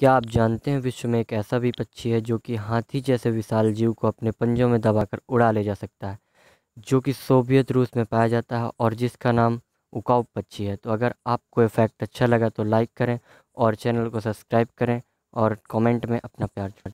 क्या आप जानते हैं विश्व में एक ऐसा भी पक्षी है जो कि हाथी जैसे विशाल जीव को अपने पंजों में दबाकर उड़ा ले जा सकता है जो कि सोवियत रूस में पाया जाता है और जिसका नाम उकाउ पक्षी है तो अगर आपको इफेक्ट अच्छा लगा तो लाइक करें और चैनल को सब्सक्राइब करें और कमेंट में अपना प्यार छोड़ें